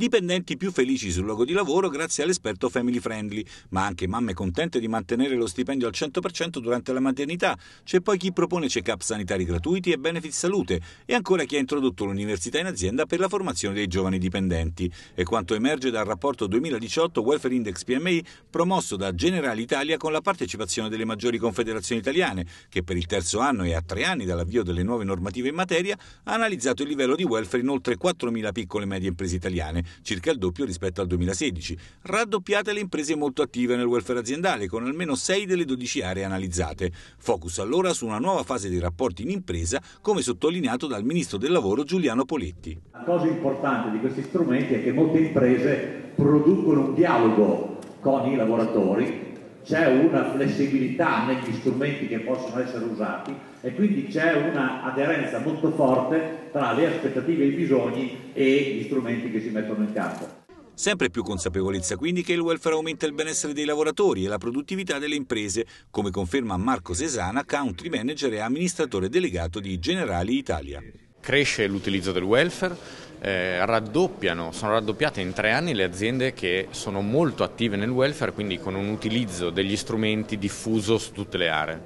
dipendenti più felici sul luogo di lavoro grazie all'esperto family friendly, ma anche mamme contente di mantenere lo stipendio al 100% durante la maternità. C'è poi chi propone check-up sanitari gratuiti e benefit salute e ancora chi ha introdotto l'università in azienda per la formazione dei giovani dipendenti. E quanto emerge dal rapporto 2018 Welfare Index PMI promosso da General Italia con la partecipazione delle maggiori confederazioni italiane, che per il terzo anno e a tre anni dall'avvio delle nuove normative in materia ha analizzato il livello di welfare in oltre 4.000 piccole e medie imprese italiane circa il doppio rispetto al 2016. Raddoppiate le imprese molto attive nel welfare aziendale, con almeno 6 delle 12 aree analizzate. Focus allora su una nuova fase dei rapporti in impresa, come sottolineato dal Ministro del Lavoro Giuliano Poletti. La cosa importante di questi strumenti è che molte imprese producono un dialogo con i lavoratori c'è una flessibilità negli strumenti che possono essere usati e quindi c'è una aderenza molto forte tra le aspettative e i bisogni e gli strumenti che si mettono in campo. Sempre più consapevolezza quindi che il welfare aumenta il benessere dei lavoratori e la produttività delle imprese, come conferma Marco Sesana, country manager e amministratore delegato di Generali Italia. Cresce l'utilizzo del welfare, eh, raddoppiano, sono raddoppiate in tre anni le aziende che sono molto attive nel welfare, quindi con un utilizzo degli strumenti diffuso su tutte le aree.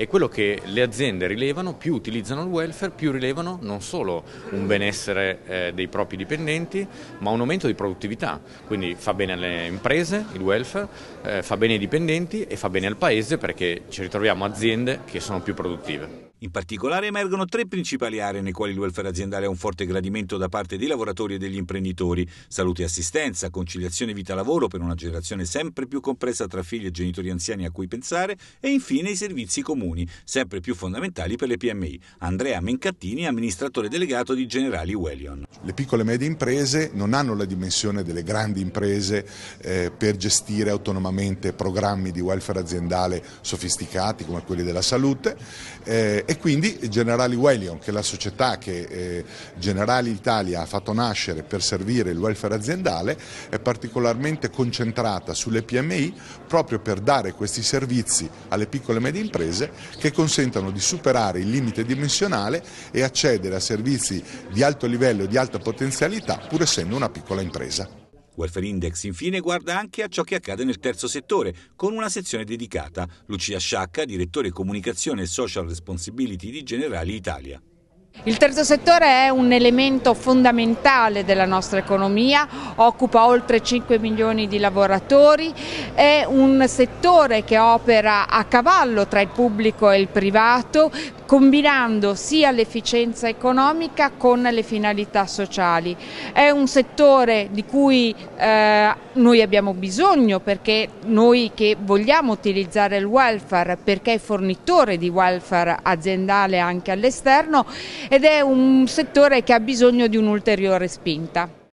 E quello che le aziende rilevano, più utilizzano il welfare, più rilevano non solo un benessere eh, dei propri dipendenti, ma un aumento di produttività. Quindi fa bene alle imprese il welfare, eh, fa bene ai dipendenti e fa bene al paese perché ci ritroviamo aziende che sono più produttive. In particolare emergono tre principali aree nei quali il welfare aziendale ha un forte gradimento da parte dei lavoratori e degli imprenditori. Salute e assistenza, conciliazione vita-lavoro per una generazione sempre più compressa tra figli e genitori anziani a cui pensare e infine i servizi comuni, sempre più fondamentali per le PMI. Andrea Mencattini, amministratore delegato di Generali Wellion. Le piccole e medie imprese non hanno la dimensione delle grandi imprese eh, per gestire autonomamente programmi di welfare aziendale sofisticati come quelli della salute eh, e quindi Generali Wellion, che è la società che eh, Generali Italia ha fatto nascere per servire il welfare aziendale, è particolarmente concentrata sulle PMI proprio per dare questi servizi alle piccole e medie imprese che consentano di superare il limite dimensionale e accedere a servizi di alto livello e di alta potenzialità pur essendo una piccola impresa. Welfare Index infine guarda anche a ciò che accade nel terzo settore, con una sezione dedicata. Lucia Sciacca, direttore comunicazione e social responsibility di Generali Italia. Il terzo settore è un elemento fondamentale della nostra economia, occupa oltre 5 milioni di lavoratori, è un settore che opera a cavallo tra il pubblico e il privato, combinando sia l'efficienza economica con le finalità sociali. È un settore di cui eh, noi abbiamo bisogno perché noi che vogliamo utilizzare il welfare, perché è fornitore di welfare aziendale anche all'esterno, ed è un settore che ha bisogno di un'ulteriore spinta.